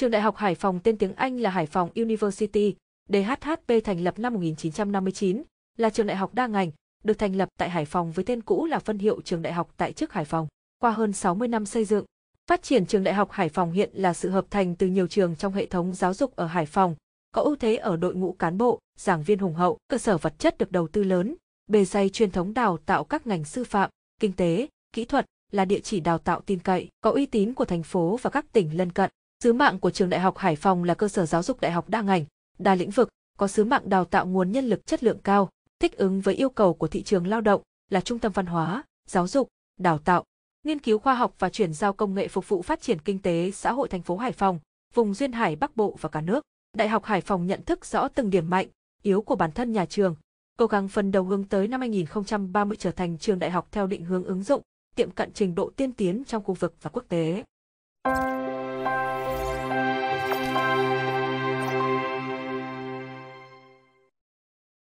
Trường Đại học Hải Phòng tên tiếng Anh là Hải Phòng University, DHHP thành lập năm 1959, là trường đại học đa ngành, được thành lập tại Hải Phòng với tên cũ là phân hiệu trường đại học tại chức Hải Phòng. Qua hơn 60 năm xây dựng, phát triển trường đại học Hải Phòng hiện là sự hợp thành từ nhiều trường trong hệ thống giáo dục ở Hải Phòng, có ưu thế ở đội ngũ cán bộ, giảng viên hùng hậu, cơ sở vật chất được đầu tư lớn, bề dày truyền thống đào tạo các ngành sư phạm, kinh tế, kỹ thuật là địa chỉ đào tạo tin cậy, có uy tín của thành phố và các tỉnh lân cận. Sứ mạng của trường Đại học Hải Phòng là cơ sở giáo dục đại học đa ngành, đa lĩnh vực, có sứ mạng đào tạo nguồn nhân lực chất lượng cao, thích ứng với yêu cầu của thị trường lao động, là trung tâm văn hóa, giáo dục, đào tạo, nghiên cứu khoa học và chuyển giao công nghệ phục vụ phát triển kinh tế xã hội thành phố Hải Phòng, vùng duyên hải Bắc Bộ và cả nước. Đại học Hải Phòng nhận thức rõ từng điểm mạnh, yếu của bản thân nhà trường, cố gắng phần đầu hướng tới năm 2030 trở thành trường đại học theo định hướng ứng dụng, tiệm cận trình độ tiên tiến trong khu vực và quốc tế. Thank you.